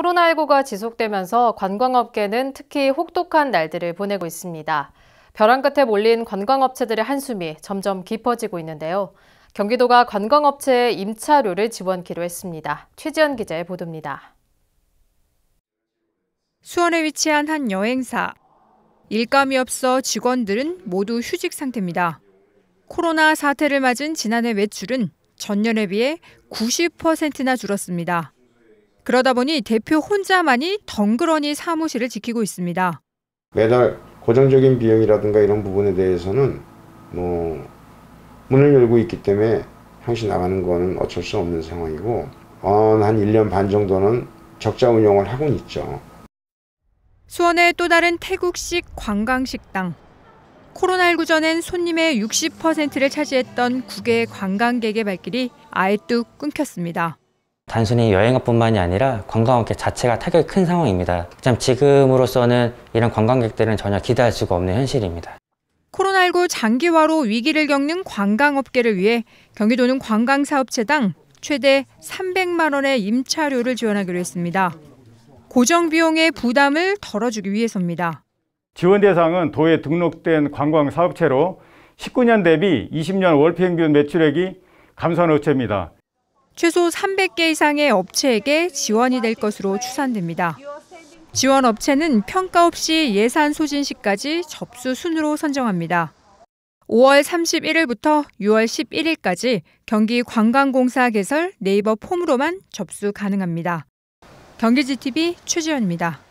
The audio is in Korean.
코로나19가 지속되면서 관광업계는 특히 혹독한 날들을 보내고 있습니다. 벼랑 끝에 몰린 관광업체들의 한숨이 점점 깊어지고 있는데요. 경기도가 관광업체의 임차료를 지원키로 했습니다. 최지연 기자의 보도입니다. 수원에 위치한 한 여행사. 일감이 없어 직원들은 모두 휴직 상태입니다. 코로나 사태를 맞은 지난해 매출은 전년에 비해 90%나 줄었습니다. 그러다 보니 대표 혼자만이 덩그러니 사무실을 지키고 있습니다. 매달 고정적인 비용이라든가 이런 부분에 대해서는 뭐 문을 열고 있기 때문에 항시 나가는 거는 어쩔 수 없는 상황이고 한 1년 반 정도는 적자 운영을 하고 있죠. 수원의 또 다른 태국식 관광식당. 코로나19 전엔 손님의 60%를 차지했던 국외 관광객의 발길이 아예 뚝 끊겼습니다. 단순히 여행업뿐만이 아니라 관광업계 자체가 타격이 큰 상황입니다. 참 지금으로서는 이런 관광객들은 전혀 기대할 수가 없는 현실입니다. 코로나19 장기화로 위기를 겪는 관광업계를 위해 경기도는 관광사업체당 최대 300만 원의 임차료를 지원하기로 했습니다. 고정 비용의 부담을 덜어주기 위해서입니다. 지원 대상은 도에 등록된 관광 사업체로 19년 대비 20년 월평균 매출액이 감소한 업체입니다. 최소 300개 이상의 업체에게 지원이 될 것으로 추산됩니다. 지원 업체는 평가 없이 예산 소진 시까지 접수 순으로 선정합니다. 5월 31일부터 6월 11일까지 경기 관광공사 개설 네이버 폼으로만 접수 가능합니다. 경기지TV 최지현입니다